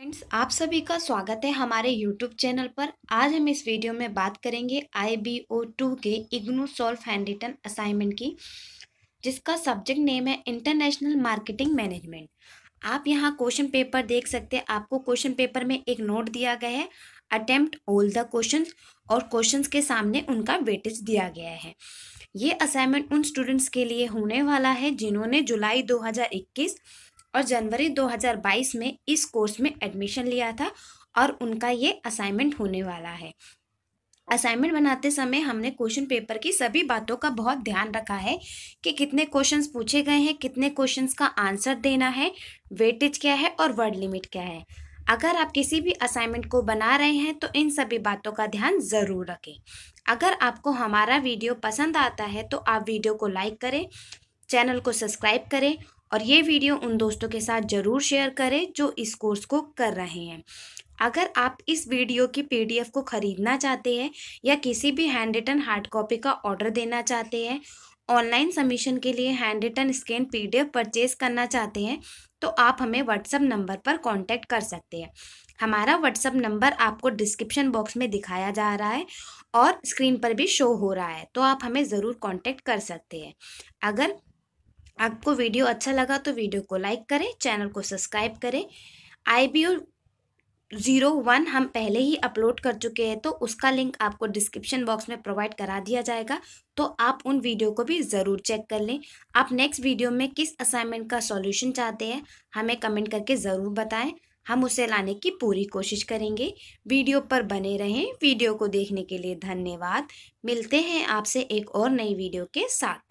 friends आप सभी का स्वागत है हमारे यूट्यूब चैनल पर आज हम इस वीडियो में बात करेंगे आई B O two K IGNOU solve handwritten assignment की जिसका सब्जेक्ट नेम है इंटरनेशनल मार्केटिंग मैनेजमेंट आप यहाँ क्वेश्चन पेपर देख सकते हैं आपको क्वेश्चन पेपर में एक नोट दिया गया है अटेम्प्ट ऑल द क्वेश्चन और क्वेश्चन के सामने उनका वेटेज दिया गया है ये असाइनमेंट उन स्टूडेंट्स के लिए होने वाला है जिन्होंने जुलाई दो और जनवरी 2022 में इस कोर्स में एडमिशन लिया था और उनका ये असाइनमेंट होने वाला है असाइनमेंट बनाते समय हमने क्वेश्चन पेपर की सभी बातों का बहुत ध्यान रखा है कि कितने क्वेश्चंस पूछे गए हैं कितने क्वेश्चंस का आंसर देना है वेटेज क्या है और वर्ड लिमिट क्या है अगर आप किसी भी असाइनमेंट को बना रहे हैं तो इन सभी बातों का ध्यान ज़रूर रखें अगर आपको हमारा वीडियो पसंद आता है तो आप वीडियो को लाइक करें चैनल को सब्सक्राइब करें और ये वीडियो उन दोस्तों के साथ ज़रूर शेयर करें जो इस कोर्स को कर रहे हैं अगर आप इस वीडियो की पीडीएफ को ख़रीदना चाहते हैं या किसी भी हैंड रिटन हार्ड कॉपी का ऑर्डर देना चाहते हैं ऑनलाइन सबमिशन के लिए handwritten scan PDF purchase करना चाहते हैं तो आप हमें व्हाट्सअप नंबर पर कांटेक्ट कर सकते हैं हमारा व्हाट्सअप नंबर आपको डिस्क्रिप्शन बॉक्स में दिखाया जा रहा है और स्क्रीन पर भी शो हो रहा है तो आप हमें ज़रूर कॉन्टैक्ट कर सकते हैं अगर आपको वीडियो अच्छा लगा तो वीडियो को लाइक करें चैनल को सब्सक्राइब करें I B O zero one हम पहले ही अपलोड कर चुके हैं तो उसका लिंक आपको डिस्क्रिप्शन बॉक्स में प्रोवाइड करा दिया जाएगा तो आप उन वीडियो को भी ज़रूर चेक कर लें आप नेक्स्ट वीडियो में किस असाइनमेंट का सॉल्यूशन चाहते हैं हमें कमेंट करके ज़रूर बताएं हम उसे लाने की पूरी कोशिश करेंगे वीडियो पर बने रहें वीडियो को देखने के लिए धन्यवाद मिलते हैं आपसे एक और नई वीडियो के साथ